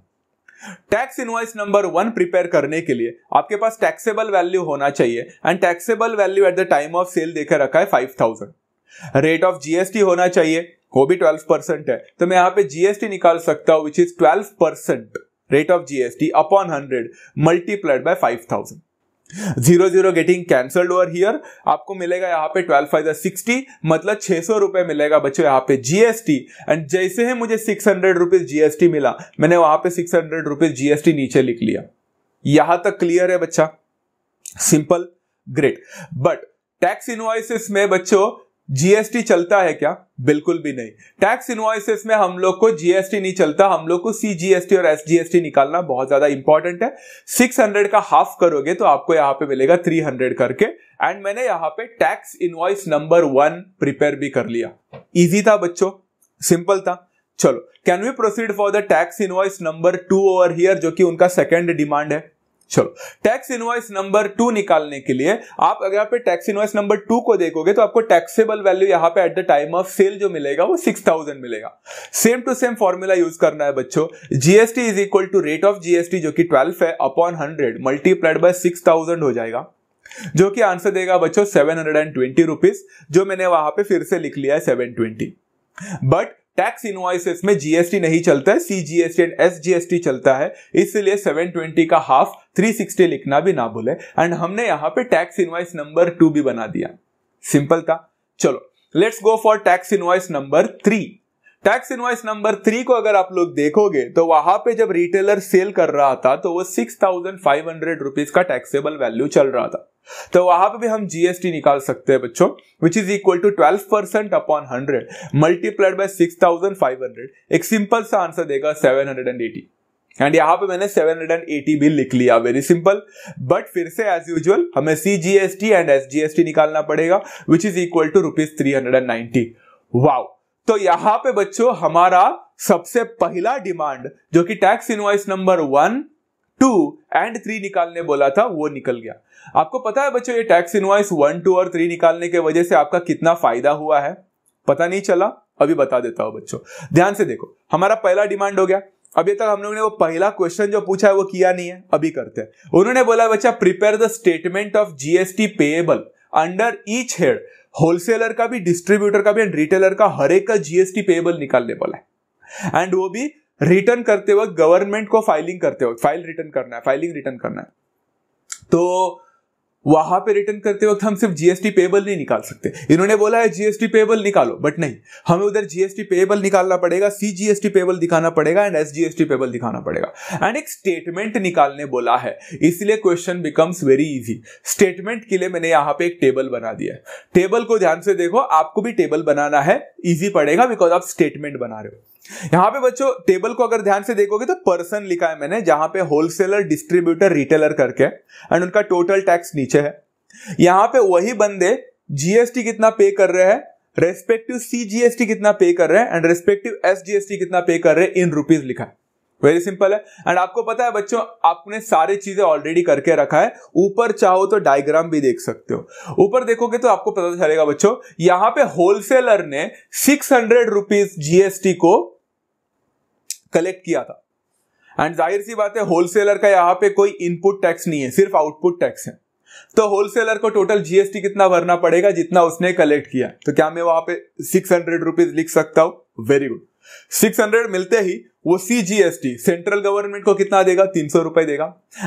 tax invoice number one prepare करने के लिए आपके पास टैक्सेबल वैल्यू होना चाहिए and taxable value at the time of sale देकर रखा है five thousand rate of GST होना चाहिए वो भी ट्वेल्व परसेंट है तो मैं यहाँ पे जीएसटी निकाल सकता हूं which is twelve percent rate of GST upon hundred multiplied by five thousand zero zero getting cancelled over here आपको मिलेगा यहाँ पे ट्वेल्व फाइव सिक्सटी मतलब छह सौ रुपए मिलेगा बच्चों यहाँ पे जीएसटी एंड जैसे ही मुझे सिक्स हंड्रेड रुपीज जीएसटी मिला मैंने वहां पे सिक्स हंड्रेड रुपीज जीएसटी नीचे लिख लिया यहां तक क्लियर है बच्चा simple great but tax invoices में बच्चों जीएसटी चलता है क्या बिल्कुल भी नहीं टैक्स इनवॉइसेस में हम लोग को जीएसटी नहीं चलता हम लोग को सीजीएसटी और एसजीएसटी निकालना बहुत ज्यादा इंपॉर्टेंट है 600 का हाफ करोगे तो आपको यहां पे मिलेगा 300 करके एंड मैंने यहां पे tax invoice number one prepare भी कर लिया इजी था बच्चों सिंपल था चलो can we proceed for the tax invoice number two over here जो कि उनका सेकेंड डिमांड है चलो टैक्स इनवाइस नंबर टू निकालने के लिए आप अगर यहाँ पे टैक्स इनवाइस नंबर टू को देखोगे तो आपको टैक्सेबल वैल्यू यहाँ पे at the time of sale जो मिलेगा वो सिक्स थाउजेंड मिलेगा same to same formula use करना है बच्चों GST is equal to rate of GST जो कि ट्वेल्व है upon hundred multiplied by six thousand हो जाएगा जो कि आंसर देगा बच्चों seven hundred and twenty rupees जो मैंने वहां पे फिर से लिख लिया है seven twenty but tax invoices में जीएसटी नहीं चलता है सीजीएसटी एंड एस चलता है इसलिए 720 का हाफ 360 लिखना भी ना भूले एंड हमने यहां पे टैक्स इनवाइस नंबर टू भी बना दिया सिंपल था चलो let's go for tax invoice number three tax invoice number three को अगर आप लोग देखोगे तो वहां पे जब रिटेलर सेल कर रहा था तो वो six thousand five hundred rupees का टैक्सेबल वैल्यू चल रहा था तो वहां पे भी हम जीएसटी निकाल सकते हैं बच्चों which is equal to twelve percent upon hundred multiplied by six thousand five hundred एक सिंपल सा आंसर देगा seven hundred and eighty and यहाँ पे मैंने 780 भी लिख लिया वेरी सिंपल बट फिर से एज यूजल हमें C G S T and S G S T निकालना पड़ेगा which is equal to rupees three hundred and ninety wow तो यहां पे बच्चों हमारा सबसे पहला डिमांड जो कि tax invoice number one two and three निकालने बोला था वो निकल गया आपको पता है बच्चों ये टैक्स इनवाइस वन टू और थ्री निकालने के वजह से आपका कितना फायदा हुआ है पता नहीं चला अभी बता देता हूं बच्चों ध्यान से देखो हमारा पहला डिमांड हो गया अभी तक हम लोग ने वो पहला क्वेश्चन जो पूछा है वो किया नहीं है अभी करते हैं उन्होंने बोला बच्चा prepare the statement of GST payable under each head wholesaler का भी डिस्ट्रीब्यूटर का भी एंड रिटेलर का हर एक का जीएसटी पेबल निकालने वाला है एंड वो भी रिटर्न करते वक्त गवर्नमेंट को फाइलिंग करते वक्त फाइल रिटर्न करना है फाइलिंग रिटर्न करना है तो वहां पे रिटर्न करते वक्त हम सिर्फ जीएसटी पेबल नहीं निकाल सकते इन्होंने बोला है जीएसटी पेबल निकालो बट नहीं हमें उधर जीएसटी पेबल निकालना पड़ेगा सी जीएसटी पेबल दिखाना पड़ेगा एंड एस जीएसटी पेबल दिखाना पड़ेगा एंड एक स्टेटमेंट निकालने बोला है इसलिए question becomes very easy statement के लिए मैंने यहाँ पे एक टेबल बना दिया है टेबल को ध्यान से देखो आपको भी टेबल बनाना है ईजी पड़ेगा बिकॉज आप स्टेटमेंट बना रहे हो यहां पे बच्चों टेबल को अगर ध्यान से देखोगे तो पर्सन लिखा है मैंने जहां पे होलसेलर डिस्ट्रीब्यूटर रिटेलर करके एंड उनका टोटल टैक्स नीचे है यहां पे वही बंदे जीएसटी कितना पे कर रहे हैं रेस्पेक्टिव सीजीएसटी कितना पे कर रहे हैं एंड रेस्पेक्टिव एसजीएसटी कितना पे कर रहे हैं इन रुपीज लिखा है वेरी सिंपल है एंड आपको पता है बच्चों आपने सारी चीजें ऑलरेडी करके रखा है ऊपर चाहो तो डायग्राम भी देख सकते हो ऊपर देखोगे तो आपको पता चलेगा बच्चों यहां पे होलसेलर ने सिक्स हंड्रेड रुपीज जीएसटी को कलेक्ट किया था एंड जाहिर सी बात है होलसेलर का यहाँ पे कोई इनपुट टैक्स नहीं है सिर्फ आउटपुट टैक्स है तो होलसेलर को टोटल जीएसटी कितना भरना पड़ेगा जितना उसने कलेक्ट किया तो क्या मैं वहां पे सिक्स हंड्रेड रुपीज लिख सकता हूं वेरी गुड सिक्स हंड्रेड मिलते ही वो C G S T central government को कितना देगा तीन सौ रुपए देगा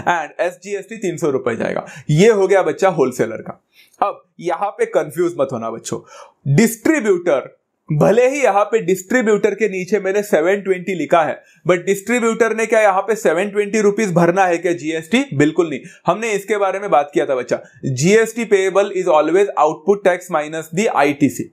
and S G S T तीन सौ रुपए जाएगा ये हो गया बच्चा होलसेलर का अब यहां पे कंफ्यूज मत होना बच्चों डिस्ट्रीब्यूटर भले ही यहाँ पे डिस्ट्रीब्यूटर के नीचे मैंने 720 लिखा है बट डिस्ट्रीब्यूटर ने क्या यहाँ पे 720 ट्वेंटी भरना है क्या जीएसटी बिल्कुल नहीं हमने इसके बारे में बात किया था बच्चा GST payable is always output tax minus the ITC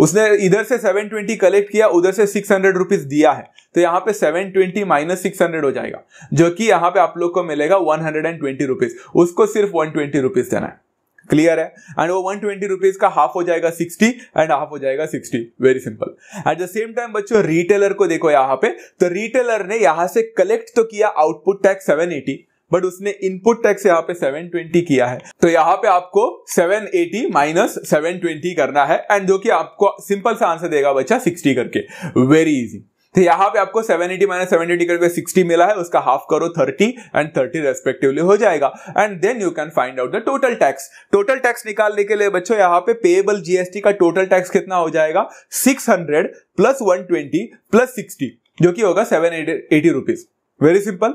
उसने इधर से 720 कलेक्ट किया उधर से सिक्स हंड्रेड रुपीज दिया है तो यहाँ पे 720 माइनस सिक्स हंड्रेड हो जाएगा जो कि यहाँ पे आप लोग को मिलेगा one hundred and twenty rupees उसको सिर्फ वन ट्वेंटी रुपीज देना है क्लियर है एंड वो वन ट्वेंटी रुपीज का हाफ हो जाएगा सिक्सटी एंड हाफ हो जाएगा sixty very simple at the same time बच्चों रिटेलर को देखो यहाँ पे तो रिटेलर ने यहां से कलेक्ट तो किया output tax seven eighty but उसने इनपुट टैक्स यहाँ पे 720 किया है तो यहाँ पे आपको 780 माइनस ट्वेंटी करना है एंड जो कि आपको सिंपल सा आंसर देगा बच्चा 60 करके वेरी इजी तो यहाँ पे आपको 780 माइनस एटी करके सिक्सटी मिला है उसका हाफ करो 30 एंड 30 रेस्पेक्टिवली हो जाएगा and then you can find out the total tax total tax निकालने के लिए बच्चों यहाँ पे पेएबल जीएसटी का टोटल टैक्स कितना हो जाएगा 600 प्लस वन प्लस सिक्सटी जो कि होगा eighty rupees very simple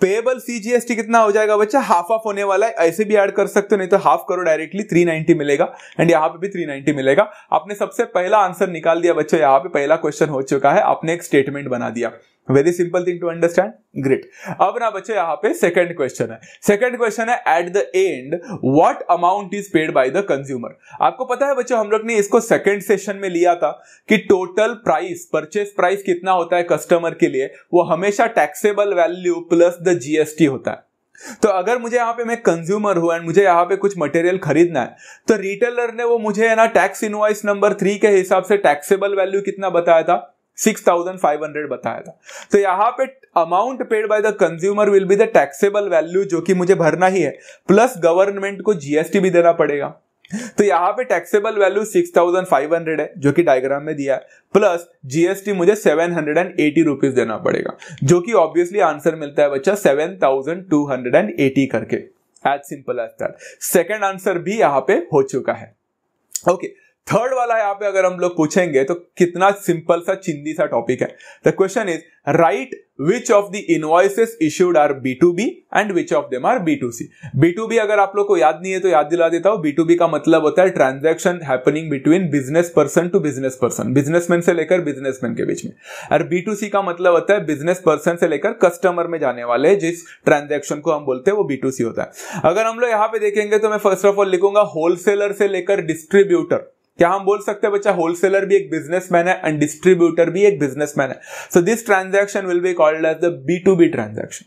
payable CGST कितना हो जाएगा बच्चा हाफ ऑफ होने वाला है ऐसे भी ऐड कर सकते हो नहीं तो हाफ करो डायरेक्टली 390 मिलेगा एंड यहाँ पे भी 390 मिलेगा आपने सबसे पहला आंसर निकाल दिया बच्चों यहाँ पे पहला क्वेश्चन हो चुका है आपने एक स्टेटमेंट बना दिया very simple thing to understand great अब ना बच्चों यहाँ पे सेकंड क्वेश्चन है सेकंड क्वेश्चन है at the end what amount is paid by the consumer आपको पता है बच्चों हम लोग ने इसको सेकंड सेशन में लिया था कि टोटल प्राइस परचेस प्राइस कितना होता है कस्टमर के लिए वो हमेशा taxable value plus the GST होता है तो अगर मुझे यहाँ पे मैं कंज्यूमर हूं एंड मुझे यहाँ पे कुछ मटेरियल खरीदना है तो रिटेलर ने वो मुझे है ना टैक्स इनवाइस नंबर थ्री के हिसाब से टैक्सेबल वैल्यू कितना बताया था सिक्स थाउजेंड फाइव हंड्रेड बताया था तो यहाँ पे amount paid by the consumer will be the taxable value जो कि मुझे भरना ही है प्लस गवर्नमेंट को जीएसटी भी देना पड़ेगा तो यहाँ पे टैक्सेबल वैल्यू 6,500 है जो कि डायग्राम में दिया है प्लस जीएसटी मुझे 780 रुपीस देना पड़ेगा जो कि ऑब्वियसली आंसर मिलता है बच्चा 7,280 करके as simple as that second answer भी यहाँ पे हो चुका है ओके okay. थर्ड वाला यहाँ पे अगर हम लोग पूछेंगे तो कितना सिंपल सा चिंदी सा टॉपिक है the question is right which of the invoices issued are B to B and which of them are B to C B to B अगर आप लोग को याद नहीं है तो याद दिला देता हूं बी टू बी का मतलब होता है transaction happening between business person to business person businessman से लेकर बिजनेसमैन के बीच में और बी टू सी का मतलब होता है बिजनेस पर्सन से लेकर कस्टमर में जाने वाले जिस ट्रांजेक्शन को हम बोलते हैं वो बी टू सी होता है अगर हम लोग यहाँ पे देखेंगे तो मैं फर्स्ट ऑफ ऑल लिखूंगा होलसेलर से लेकर डिस्ट्रीब्यूटर क्या हम बोल सकते हैं बच्चा होलसेलर भी एक बिजनेसमैन है एंड डिस्ट्रीब्यूटर भी एक बिजनेसमैन है so this transaction will be called as the B to B transaction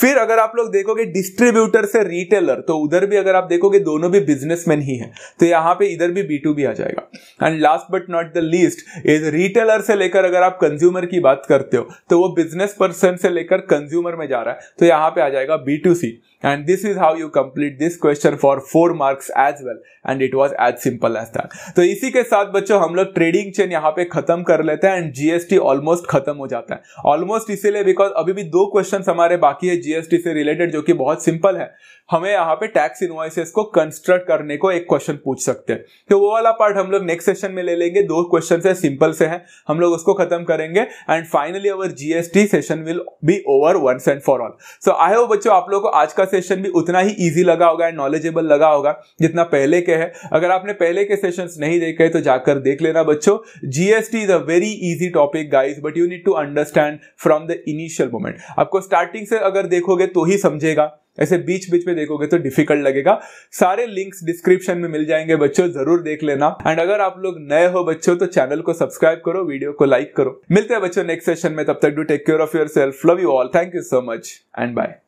फिर अगर आप लोग देखोगे डिस्ट्रीब्यूटर से रिटेलर तो उधर भी अगर आप देखोगे दोनों भी बिजनेसमैन ही हैं तो यहां पे इधर भी बी टू भी आ जाएगा and last but not the least is retailer से लेकर अगर आप कंज्यूमर की बात करते हो तो वो बिजनेस पर्सन से लेकर कंज्यूमर में जा रहा है तो यहां पे आ जाएगा B to C and this is how you complete this question for four marks as well and it was as simple as that तो इसी के साथ बच्चों हम लोग ट्रेडिंग चेन यहाँ पे खत्म कर लेते हैं एंड जीएसटी ऑलमोस्ट खत्म हो जाता है ऑलमोस्ट इसीलिए बिकॉज अभी भी दो क्वेश्चन हमारे बाकी बाकी है जीएसटी से रिलेटेड जो कि बहुत सिंपल है हमें यहाँ पे टैक्स इन्वाइसेस को कंस्ट्रक्ट करने को एक क्वेश्चन पूछ सकते हैं तो वो वाला पार्ट हम लोग नेक्स्ट सेशन में ले लेंगे दो क्वेश्चन है सिंपल से है हम लोग उसको खत्म करेंगे and finally our GST session will be over once and for all so I hope बच्चों आप लोगों को आज का सेशन भी उतना ही ईजी लगा होगा एंड नॉलेजेबल लगा होगा जितना पहले के है अगर आपने पहले के सेशन नहीं देखे तो जाकर देख लेना बच्चों GST is a very easy topic guys but you need to understand from the initial moment आपको स्टार्टिंग से अगर देखोगे तो ही समझेगा ऐसे बीच बीच में देखोगे तो डिफिकल्ट लगेगा सारे लिंक्स डिस्क्रिप्शन में मिल जाएंगे बच्चों जरूर देख लेना एंड अगर आप लोग नए हो बच्चों तो चैनल को सब्सक्राइब करो वीडियो को लाइक करो मिलते हैं बच्चों नेक्स्ट सेशन में तब तक do take care of yourself love you all thank you so much and bye